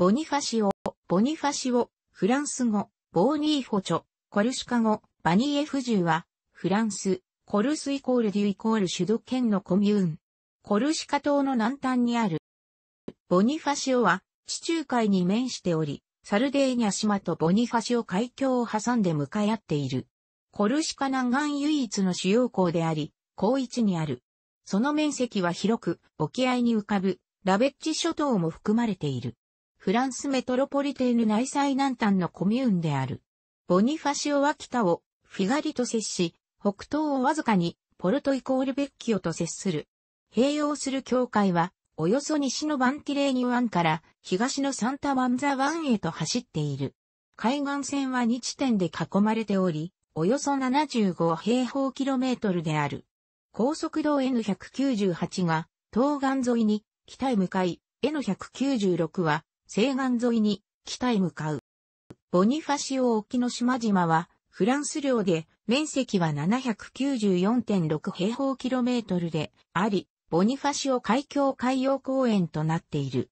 ボニファシオ、ボニファシオ、フランス語、ボーニーフォチョ、コルシカ語、バニエフジュは、フランス、コルスイコールデュイコール首都圏のコミューン。コルシカ島の南端にある。ボニファシオは、地中海に面しており、サルデーニャ島とボニファシオ海峡を挟んで向かい合っている。コルシカ南岸唯一の主要港であり、広域にある。その面積は広く、沖合に浮かぶ、ラベッジ諸島も含まれている。フランスメトロポリテーヌ内最南端のコミューンである。ボニファシオは北をフィガリと接し、北東をわずかにポルトイコールベッキオと接する。併用する境界は、およそ西のバンティレーニ湾から東のサンタワンザ湾へと走っている。海岸線は2地点で囲まれており、およそ75平方キロメートルである。高速道 N198 が東岸沿いに北へ向かい、N196 は西岸沿いに北へ向かう。ボニファシオ沖の島々はフランス領で面積は794.6平方キロメートルであり、ボニファシオ海峡海洋公園となっている。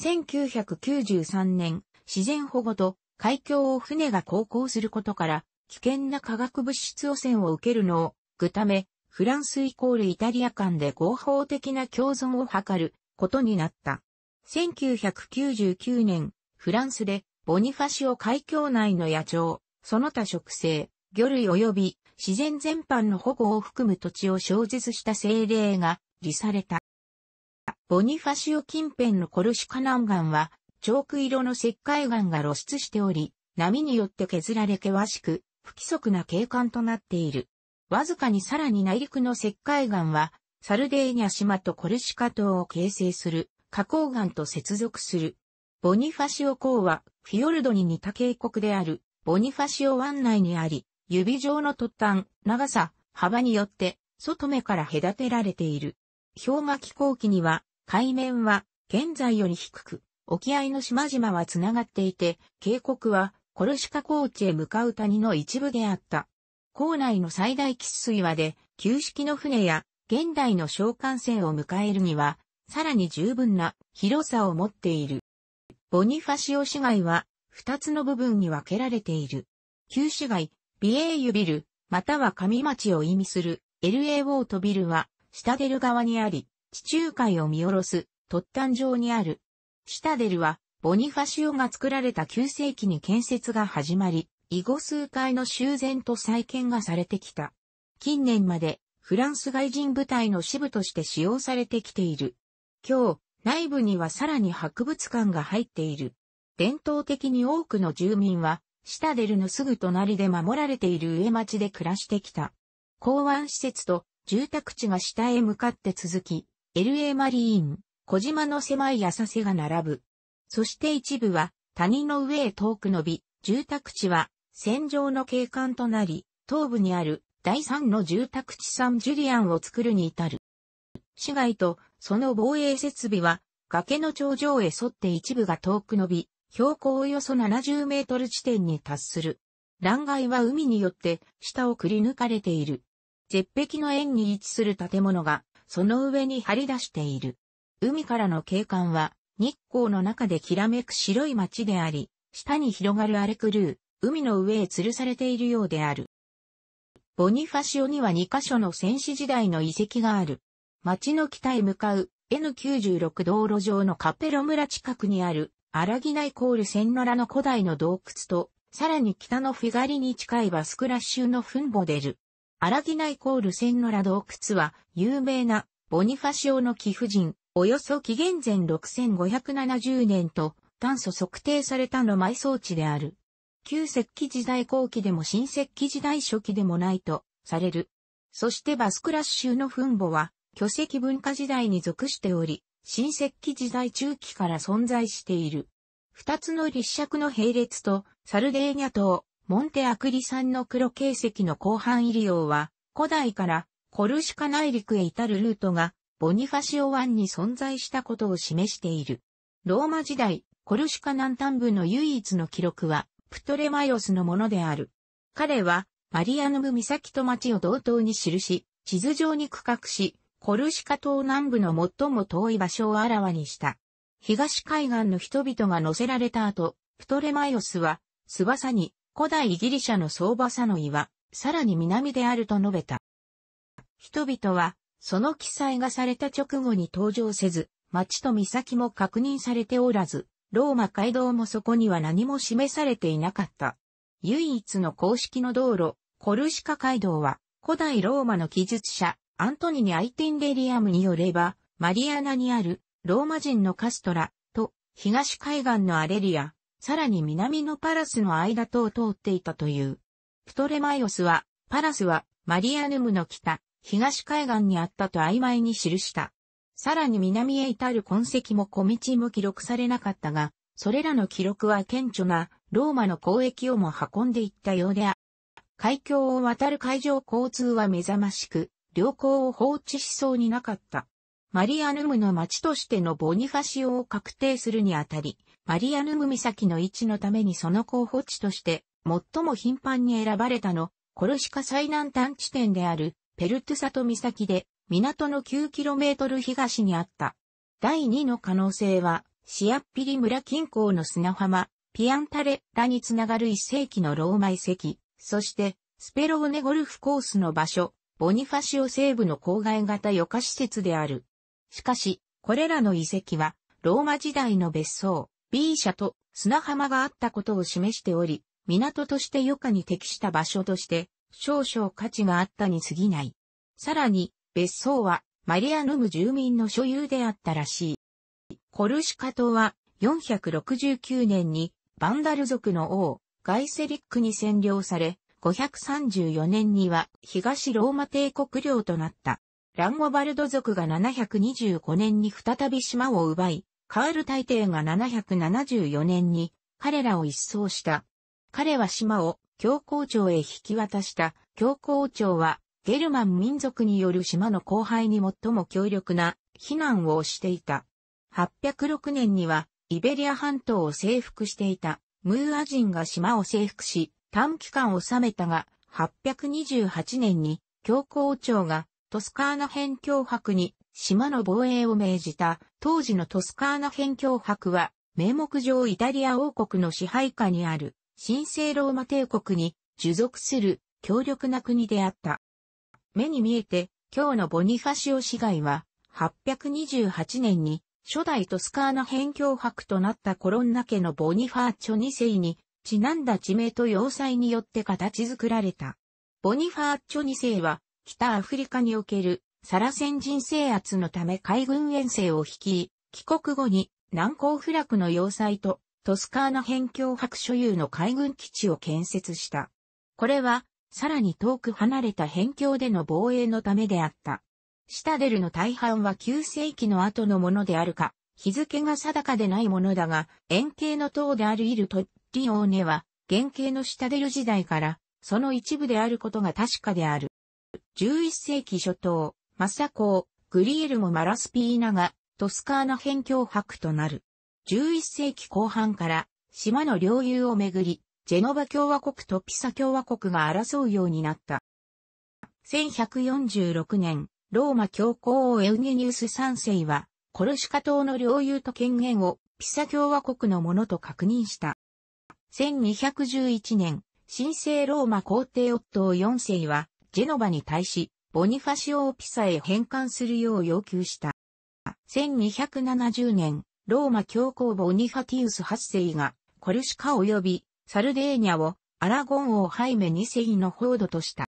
1993年、自然保護と海峡を船が航行することから危険な化学物質汚染を受けるのをぐため、フランスイコールイタリア間で合法的な共存を図ることになった。1999年、フランスで、ボニファシオ海峡内の野鳥、その他植生、魚類及び自然全般の保護を含む土地を小説した政令が離された。ボニファシオ近辺のコルシカ南岸は、チョーク色の石灰岩が露出しており、波によって削られ険しく、不規則な景観となっている。わずかにさらに内陸の石灰岩は、サルデーニャ島とコルシカ島を形成する花崗岩と接続する。ボニファシオ港は、フィヨルドに似た渓谷である、ボニファシオ湾内にあり、指状の突端、長さ、幅によって、外目から隔てられている。氷河気候期には、海面は、現在より低く、沖合の島々は繋がっていて、渓谷は、コルシカ高地へ向かう谷の一部であった。港内の最大喫水はで、旧式の船や、現代の商艦船を迎えるには、さらに十分な広さを持っている。ボニファシオ市街は2つの部分に分けられている。旧市街、ビエーユビル、または上町を意味する LAO とビルは、下出る側にあり、地中海を見下ろす突端上にある。シタデルは、ボニファシオが作られた9世紀に建設が始まり、以後数回の修繕と再建がされてきた。近年まで、フランス外人部隊の支部として使用されてきている。今日、内部にはさらに博物館が入っている。伝統的に多くの住民は、シタデルのすぐ隣で守られている上町で暮らしてきた。港湾施設と住宅地が下へ向かって続き、LA マリーン、小島の狭い浅瀬が並ぶ。そして一部は谷の上へ遠く伸び、住宅地は戦場の景観となり、東部にある第3の住宅地サンジュリアンを作るに至る。市街とその防衛設備は崖の頂上へ沿って一部が遠く伸び、標高およそ70メートル地点に達する。欄外は海によって下をくり抜かれている。絶壁の円に位置する建物がその上に張り出している。海からの景観は日光の中できらめく白い街であり、下に広がる荒れ狂う、海の上へ吊るされているようである。ボニファシオには2カ所の戦士時代の遺跡がある。町の北へ向かう N96 道路上のカペロ村近くにある荒木内コールセンノラの古代の洞窟と、さらに北のフィガリに近いバスクラッシュのフンボデル。荒木内コールセンノラ洞窟は有名なボニファシオの貴婦人、およそ紀元前6570年と炭素測定されたの埋葬地である。旧石器時代後期でも新石器時代初期でもないとされる。そしてバスクラッシュの墳墓は巨石文化時代に属しており、新石器時代中期から存在している。二つの立石の並列と、サルデーニャ島、モンテアクリ山の黒形石の広範囲利用は、古代からコルシカ内陸へ至るルートが、ボニファシオ湾に存在したことを示している。ローマ時代、コルシカ南端部の唯一の記録は、プトレマイオスのものである。彼は、マリアノブ岬と町を同等に記し、地図上に区画し、コルシカ島南部の最も遠い場所をあらわにした。東海岸の人々が乗せられた後、プトレマイオスは、翼に古代ギリシャの相場さの岩、さらに南であると述べた。人々は、その記載がされた直後に登場せず、町と岬も確認されておらず、ローマ街道もそこには何も示されていなかった。唯一の公式の道路、コルシカ街道は、古代ローマの記述者、アントニニ・アイティンレリアムによれば、マリアナにあるローマ人のカストラと東海岸のアレリア、さらに南のパラスの間とを通っていたという。プトレマイオスは、パラスはマリアヌムの北、東海岸にあったと曖昧に記した。さらに南へ至る痕跡も小道も記録されなかったが、それらの記録は顕著なローマの交易をも運んでいったようであ。海峡を渡る海上交通は目覚ましく、良好を放置しそうになかった。マリアヌムの町としてのボニファシオを確定するにあたり、マリアヌム岬の位置のためにその候補地として、最も頻繁に選ばれたの、コルシカ最南端地点である、ペルトゥサト岬で、港の 9km 東にあった。第2の可能性は、シアッピリ村近郊の砂浜、ピアンタレラにつながる1世紀のローマ遺跡、そして、スペローネゴルフコースの場所、ボニファシオ西部の郊外型余暇施設である。しかし、これらの遺跡は、ローマ時代の別荘、B 社と砂浜があったことを示しており、港として余暇に適した場所として、少々価値があったに過ぎない。さらに、別荘はマリアヌム住民の所有であったらしい。コルシカ島は469年にバンダル族の王ガイセリックに占領され、534年には東ローマ帝国領となった。ランゴバルド族が725年に再び島を奪い、カール大帝が774年に彼らを一掃した。彼は島を教皇庁へ引き渡した。教皇庁はゲルマン民族による島の荒廃に最も強力な避難をしていた。806年にはイベリア半島を征服していたムーア人が島を征服し、短期間を収めたが、828年に教皇庁がトスカーナ辺境博に島の防衛を命じた当時のトスカーナ辺境博は名目上イタリア王国の支配下にある神聖ローマ帝国に従属する強力な国であった。目に見えて今日のボニファシオ市街は828年に初代トスカーナ辺境博となったコロンナ家のボニファーチョ2世にちなんだ地名と要塞によって形作られた。ボニファーチョ2世は、北アフリカにおけるサラセン人制圧のため海軍遠征を率い、帰国後に南高フラクの要塞とトスカーナ辺境白所有の海軍基地を建設した。これは、さらに遠く離れた辺境での防衛のためであった。シタデルの大半は9世紀の後のものであるか、日付が定かでないものだが、円形の塔であるイルトッリオーネは、原型の下出る時代から、その一部であることが確かである。11世紀初頭、マサ公、グリエルもマラスピーナが、トスカーナ辺境博となる。11世紀後半から、島の領有をめぐり、ジェノバ共和国とピサ共和国が争うようになった。1146年、ローマ教皇をエウゲニウス3世は、コルシカ島の領有と権限をピサ共和国のものと確認した。1211年、神聖ローマ皇帝夫を4世は、ジェノバに対し、ボニファシオ・オピサへ返還するよう要求した。1270年、ローマ教皇ボニファティウス8世が、コルシカ及びサルデーニャをアラゴン王ハイメ2世の報道とした。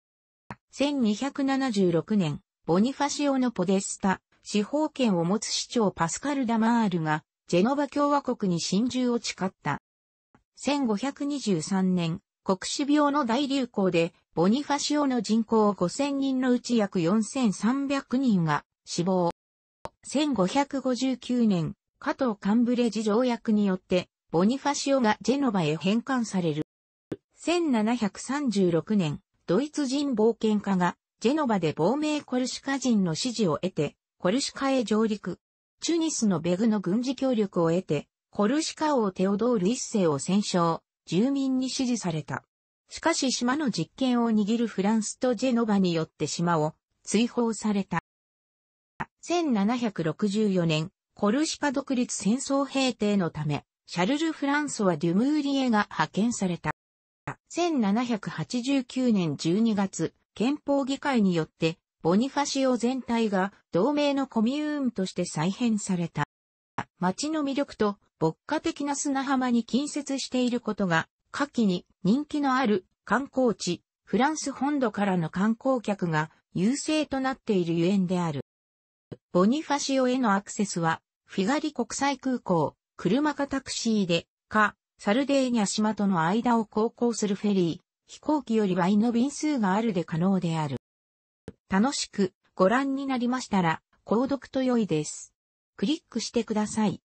1276年、ボニファシオのポデスタ、司法権を持つ市長パスカル・ダマールが、ジェノバ共和国に真珠を誓った。1523年、国死病の大流行で、ボニファシオの人口5000人のうち約4300人が死亡。1559年、加藤カンブレジ条約によって、ボニファシオがジェノバへ返還される。1736年、ドイツ人冒険家が、ジェノバで亡命コルシカ人の支持を得て、コルシカへ上陸。チュニスのベグの軍事協力を得て、コルシカ王テオドール一世を戦勝、住民に支持された。しかし島の実権を握るフランスとジェノバによって島を追放された。1764年、コルシカ独立戦争平定のため、シャルル・フランソワ・デュムーリエが派遣された。1789年12月、憲法議会によって、ボニファシオ全体が同盟のコミューンとして再編された。街の魅力と牧歌的な砂浜に近接していることが、夏季に人気のある観光地、フランス本土からの観光客が優勢となっているゆえんである。ボニファシオへのアクセスは、フィガリ国際空港、車かタクシーで、か、サルデーニャ島との間を航行するフェリー、飛行機より倍の便数があるで可能である。楽しくご覧になりましたら、購読と良いです。クリックしてください。